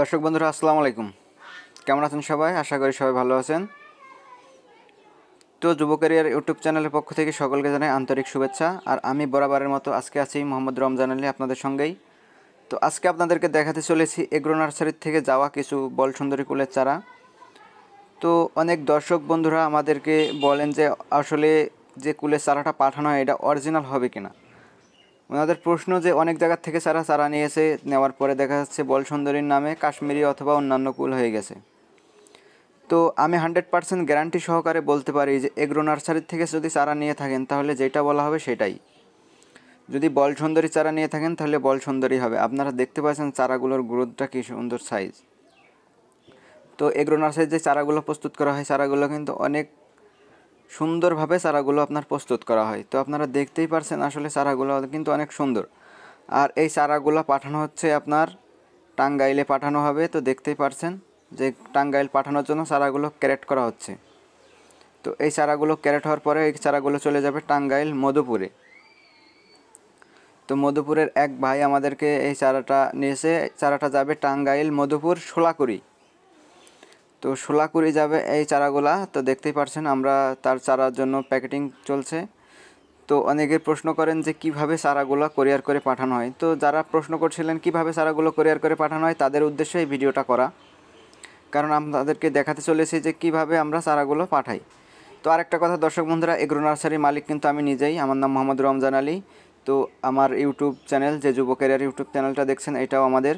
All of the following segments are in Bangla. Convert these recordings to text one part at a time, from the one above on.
দর্শক বন্ধুরা আসসালামু আলাইকুম কেমন আছেন সবাই আশা করি সবাই ভালো আছেন তো যুব ক্যারিয়ার ইউটিউব চ্যানেলের পক্ষ থেকে সকলকে জানাই আন্তরিক শুভেচ্ছা আর আমি বরাবরের মতো আজকে আছি মোহাম্মদ রমজান আলী আপনাদের সঙ্গেই তো আজকে আপনাদেরকে দেখাতে চলেছি এগ্রো নার্সারির থেকে যাওয়া কিছু বল সুন্দরী কুলের চারা তো অনেক দর্শক বন্ধুরা আমাদেরকে বলেন যে আসলে যে কুলের চারাটা পাঠানো হয় এটা অরিজিনাল হবে কিনা ওনাদের প্রশ্ন যে অনেক জায়গার থেকে চারা চারা নিয়েছে নেওয়ার পরে দেখা যাচ্ছে বল সুন্দরীর নামে কাশ্মীরি অথবা অন্যান্য কুল হয়ে গেছে তো আমি হান্ড্রেড পার্সেন্ট গ্যারান্টি সহকারে বলতে পারি যে এগ্রো নার্সারির থেকে যদি চারা নিয়ে থাকেন তাহলে যেটা বলা হবে সেটাই যদি বল সুন্দরী চারা নিয়ে থাকেন তাহলে বল সুন্দরী হবে আপনারা দেখতে পাচ্ছেন চারাগুলোর গ্রোথটা কী সুন্দর সাইজ তো এগ্রো নার্সারির যে চারাগুলো প্রস্তুত করা হয় চারাগুলো কিন্তু অনেক সুন্দরভাবে চারাগুলো আপনার প্রস্তুত করা হয় তো আপনারা দেখতেই পারছেন আসলে চারাগুলো কিন্তু অনেক সুন্দর আর এই চারাগুলো পাঠানো হচ্ছে আপনার টাঙ্গাইলে পাঠানো হবে তো দেখতেই পারছেন যে টাঙ্গাইল পাঠানোর জন্য চারাগুলো ক্যারেট করা হচ্ছে তো এই চারাগুলো ক্যারেট হওয়ার পরে এই চারাগুলো চলে যাবে টাঙ্গাইল মধুপুরে তো মধুপুরের এক ভাই আমাদেরকে এই চারাটা নিয়েছে চারাটা যাবে টাঙ্গাইল মধুপুর শোলাকুড়ি তো শোলা করে যাবে এই চারাগুলা তো দেখতেই পারছেন আমরা তার চারার জন্য প্যাকেটিং চলছে তো অনেকে প্রশ্ন করেন যে কিভাবে চারাগুলো কোরিয়ার করে পাঠানো হয় তো যারা প্রশ্ন করছিলেন কিভাবে চারাগুলো কোরিয়ার করে পাঠানো হয় তাদের উদ্দেশ্যে এই ভিডিওটা করা কারণ আমাদেরকে দেখাতে চলেছি যে কিভাবে আমরা চারাগুলো পাঠাই তো আরেকটা কথা দর্শক বন্ধুরা এগ্রো নার্সারির মালিক কিন্তু আমি নিজেই আমার নাম মোহাম্মদ রমজান আলী তো আমার ইউটিউব চ্যানেল যে যুব ক্যারিয়ার ইউটিউব চ্যানেলটা দেখছেন এটাও আমাদের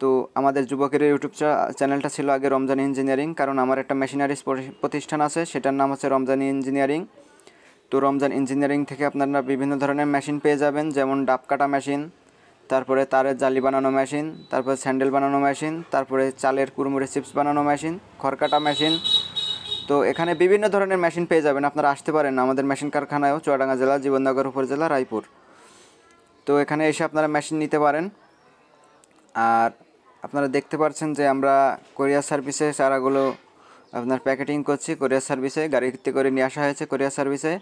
তো আমাদের যুবকের ইউটিউব চ্যানেলটা ছিল আগে রমজান ইঞ্জিনিয়ারিং কারণ আমার একটা মেশিনারিজ প্রতিষ্ঠান আছে সেটার নাম হচ্ছে রমজানি ইঞ্জিনিয়ারিং তো রমজান ইঞ্জিনিয়ারিং থেকে আপনারা বিভিন্ন ধরনের মেশিন পেয়ে যাবেন যেমন ডাব কাটা মেশিন তারপরে তারের জালি বানানো মেশিন তারপরে স্যান্ডেল বানানো মেশিন তারপরে চালের কুড়মুড়ে চিপস বানানো মেশিন খড়কাটা মেশিন তো এখানে বিভিন্ন ধরনের মেশিন পেয়ে যাবেন আপনারা আসতে পারেন আমাদের মেশিন কারখানায়ও চুয়াডাঙ্গা জেলা জীবননগর উপজেলা রায়পুর তো এখানে এসে আপনারা মেশিন নিতে পারেন আর আপনারা দেখতে পাচ্ছেন যে আমরা কোরিয়ার সার্ভিসে চারাগুলো আপনার প্যাকেটিং করছি কোরিয়ার সার্ভিসে গাড়িতে করে নিয়ে আসা হয়েছে কোরিয়ার সার্ভিসে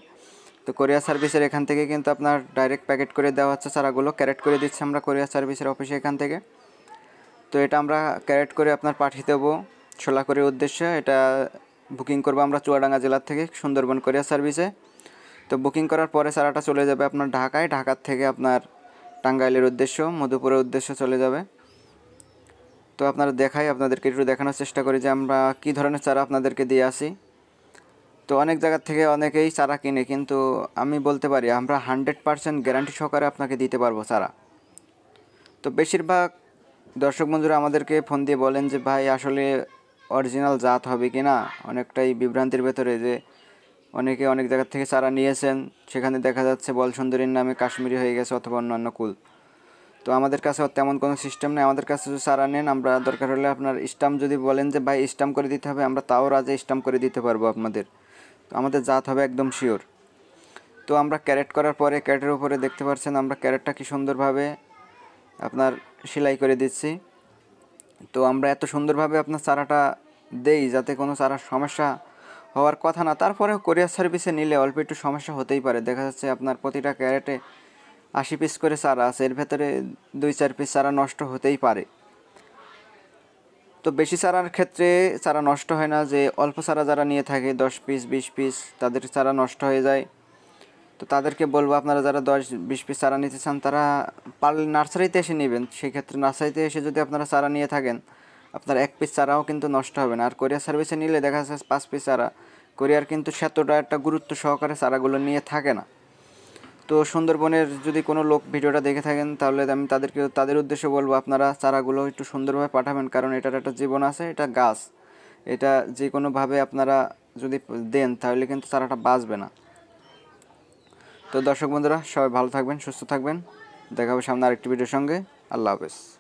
তো কোরিয়ার সার্ভিসের এখান থেকে কিন্তু আপনার ডাইরেক্ট প্যাকেট করে দেওয়া হচ্ছে চারাগুলো ক্যারেট করে দিচ্ছি আমরা কোরিয়ার সার্ভিসের অফিসে এখান থেকে তো এটা আমরা ক্যারেট করে আপনার পাঠিয়ে দেবো করে উদ্দেশ্যে এটা বুকিং করবো আমরা চুয়াডাঙ্গা জেলার থেকে সুন্দরবন কোরিয়ার সার্ভিসে তো বুকিং করার পরে সারাটা চলে যাবে আপনার ঢাকায় ঢাকার থেকে আপনার টাঙ্গাইলের উদ্দেশ্য মধুপুরের উদ্দেশ্য চলে যাবে তো আপনারা দেখাই আপনাদেরকে একটু দেখানোর চেষ্টা করি যে আমরা কি ধরনের চারা আপনাদেরকে দিয়ে আসি তো অনেক জায়গার থেকে অনেকেই চারা কিনে কিন্তু আমি বলতে পারি আমরা হান্ড্রেড পারসেন্ট গ্যারান্টি সহকারে আপনাকে দিতে পারবো চারা তো বেশিরভাগ দর্শক বন্ধুরা আমাদেরকে ফোন দিয়ে বলেন যে ভাই আসলে অরিজিনাল জাত হবে কি না অনেকটাই বিভ্রান্তির ভেতরে যে অনেকে অনেক জায়গার থেকে চারা নিয়েছেন সেখানে দেখা যাচ্ছে বল সুন্দরীর নামে কাশ্মীরি হয়ে গেছে অথবা অন্যান্য কুল তো আমাদের কাছে তেমন কোনো সিস্টেম নেই আমাদের কাছে যদি সারা নেন আমরা দরকার হলে আপনার স্টাম্প যদি বলেন যে ভাই স্টাম্প করে দিতে হবে আমরা তাও রাজে স্টাম্প করে দিতে পারবো আপনাদের তো আমাদের জাত হবে একদম শিওর তো আমরা ক্যারেট করার পরে ক্যারেটের উপরে দেখতে পাচ্ছেন আমরা ক্যারেটটা কি সুন্দরভাবে আপনার সেলাই করে দিচ্ছি তো আমরা এত সুন্দরভাবে আপনার চারাটা দেই যাতে কোনো চারার সমস্যা হওয়ার কথা না তারপরে কোরিয়ার সার্ভিসে নিলে অল্প একটু সমস্যা হতেই পারে দেখা যাচ্ছে আপনার প্রতিটা ক্যারেটে আশি পিস করে চারা আছে এর ভেতরে দুই চার পিস চারা নষ্ট হতেই পারে তো বেশি চারার ক্ষেত্রে চারা নষ্ট হয় না যে অল্প চারা যারা নিয়ে থাকে দশ পিস বিশ পিস তাদের চারা নষ্ট হয়ে যায় তো তাদেরকে বলবো আপনারা যারা দশ বিশ পিস চারা নিতে চান তারা পারলে নার্সারিতে এসে নেবেন সেক্ষেত্রে নার্সারিতে এসে যদি আপনারা চারা নিয়ে থাকেন আপনার এক পিস চারাও কিন্তু নষ্ট হবে না আর কোরিয়ার সার্ভিসে নিলে দেখা যাচ্ছে পাঁচ পিস চারা কোরিয়ার কিন্তু সেতটা একটা গুরুত্ব সহকারে চারাগুলো নিয়ে থাকে না তো সুন্দরবনের যদি কোনো লোক ভিডিওটা দেখে থাকেন তাহলে আমি তাদেরকে তাদের উদ্দেশ্যে বলবো আপনারা চারাগুলো একটু সুন্দরভাবে পাঠাবেন কারণ এটার একটা জীবন আছে এটা গাছ এটা যে কোনোভাবে আপনারা যদি দেন তাহলে কিন্তু চারাটা বাঁচবে না তো দর্শক বন্ধুরা সবাই ভালো থাকবেন সুস্থ থাকবেন দেখা হবে সামনে আরেকটি ভিডিওর সঙ্গে আল্লাহ হাফেজ